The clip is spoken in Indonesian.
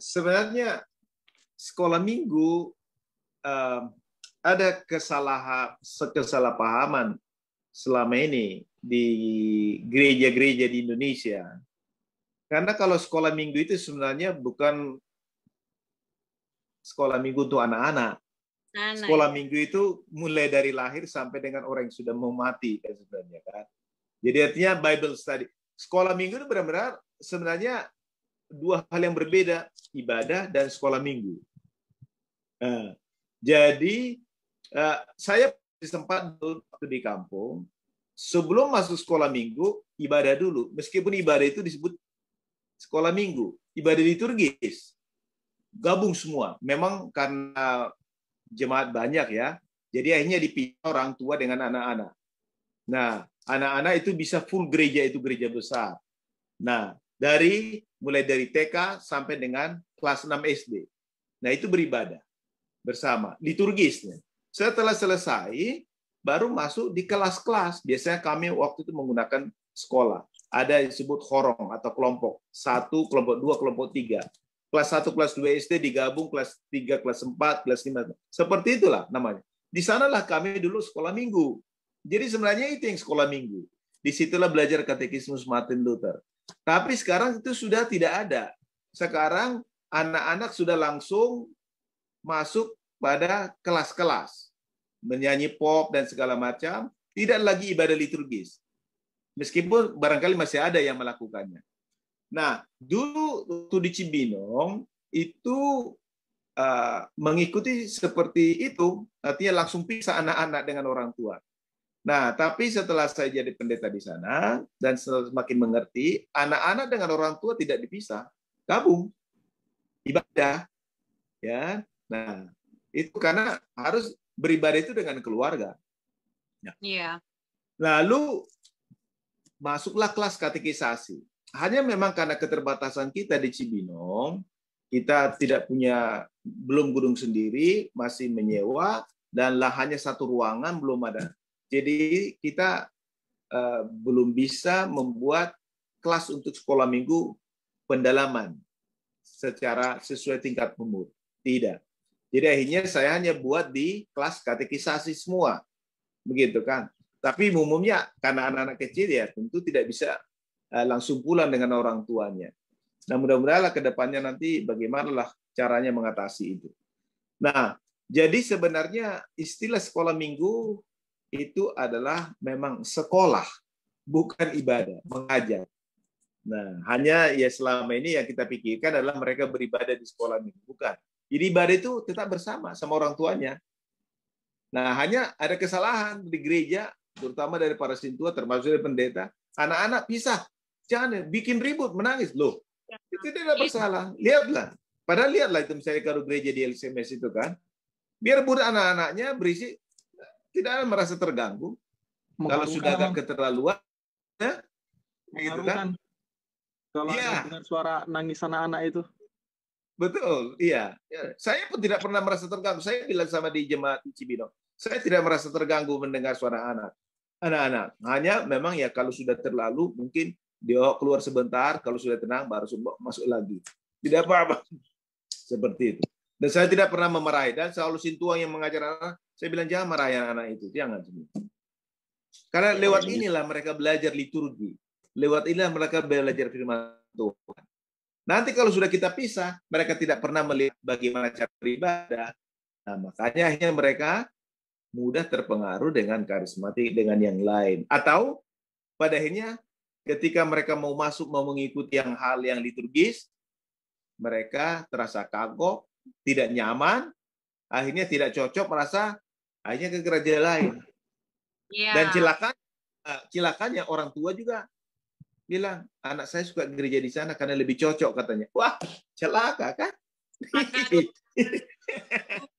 sebenarnya sekolah minggu ehm, ada kesalahan kesalahpahaman selama ini di gereja-gereja di Indonesia. Karena kalau sekolah minggu itu sebenarnya bukan sekolah minggu untuk anak-anak. Sekolah minggu itu mulai dari lahir sampai dengan orang yang sudah mau mati kan sebenarnya kan. Jadi artinya Bible study. Sekolah minggu itu benar-benar sebenarnya dua hal yang berbeda, ibadah dan sekolah minggu. Nah, jadi uh, saya sempat waktu di kampung, sebelum masuk sekolah minggu, ibadah dulu. Meskipun ibadah itu disebut sekolah minggu, ibadah liturgis. Gabung semua. Memang karena jemaat banyak ya, jadi akhirnya dipilih orang tua dengan anak-anak. Nah, anak-anak itu bisa full gereja itu gereja besar. Nah, dari mulai dari TK sampai dengan kelas 6 SD. Nah, itu beribadah bersama, liturgisnya. Setelah selesai, baru masuk di kelas-kelas. Biasanya kami waktu itu menggunakan sekolah. Ada yang disebut horong atau kelompok. Satu, kelompok dua, kelompok tiga. Kelas satu, kelas dua SD digabung, kelas tiga, kelas empat, kelas lima. Seperti itulah namanya. Di sanalah kami dulu sekolah minggu. Jadi sebenarnya itu yang sekolah minggu. Disitulah belajar katekismus Martin Luther tapi sekarang itu sudah tidak ada. Sekarang anak-anak sudah langsung masuk pada kelas-kelas. Menyanyi pop dan segala macam. Tidak lagi ibadah liturgis. Meskipun barangkali masih ada yang melakukannya. Nah, dulu waktu di Cibinong, itu uh, mengikuti seperti itu, artinya langsung pisah anak-anak dengan orang tua. Nah, tapi setelah saya jadi pendeta di sana dan semakin mengerti, anak-anak dengan orang tua tidak dipisah, gabung ibadah. Ya. Nah, itu karena harus beribadah itu dengan keluarga. Ya. Iya. Yeah. Lalu masuklah kelas katekisasi. Hanya memang karena keterbatasan kita di Cibinong, kita tidak punya belum gedung sendiri, masih menyewa dan lahannya satu ruangan belum ada jadi kita uh, belum bisa membuat kelas untuk sekolah minggu pendalaman secara sesuai tingkat umur. Tidak. Jadi akhirnya saya hanya buat di kelas katekisasi semua. Begitu kan. Tapi umumnya karena anak-anak kecil ya tentu tidak bisa uh, langsung pulang dengan orang tuanya. Nah mudah-mudahan ke depannya nanti bagaimanalah caranya mengatasi itu. Nah, jadi sebenarnya istilah sekolah minggu itu adalah memang sekolah, bukan ibadah, mengajar. Nah, hanya ya selama ini yang kita pikirkan adalah mereka beribadah di sekolah minggu, bukan. Jadi ibadah itu tetap bersama sama orang tuanya. Nah, hanya ada kesalahan di gereja, terutama dari para sintua, termasuk dari pendeta. Anak-anak pisah, jangan bikin ribut, menangis. Loh, itu tidak bersalah. Lihatlah. Padahal lihatlah itu misalnya kalau gereja di LCMS itu kan. Biar budak anak-anaknya berisi tidak merasa terganggu. Kalau sudah agak keterlaluan, ya, gitu kan? Kalau ya. dengar suara nangis anak-anak itu. Betul, iya. Ya, saya pun tidak pernah merasa terganggu. Saya bilang sama di jemaat Cibinong, saya tidak merasa terganggu mendengar suara anak. Anak-anak. Hanya memang ya kalau sudah terlalu mungkin dia keluar sebentar, kalau sudah tenang baru masuk lagi. Tidak apa-apa. Seperti itu. Dan saya tidak pernah memarahi dan selalu Sintuang yang mengajar anak saya bilang jangan merayakan anak itu, jangan semua. Karena iya, lewat iya, iya. inilah mereka belajar liturgi. Lewat inilah mereka belajar firman Tuhan. Nanti kalau sudah kita pisah, mereka tidak pernah melihat bagaimana cara beribadah. Nah, makanya akhirnya mereka mudah terpengaruh dengan karismatik dengan yang lain. Atau pada akhirnya ketika mereka mau masuk mau mengikuti yang hal yang liturgis, mereka terasa kagok, tidak nyaman, akhirnya tidak cocok merasa hanya ke gereja lain. Yeah. Dan cilakan eh, cilakanya orang tua juga bilang anak saya suka gereja di sana karena lebih cocok katanya. Wah, celaka kan?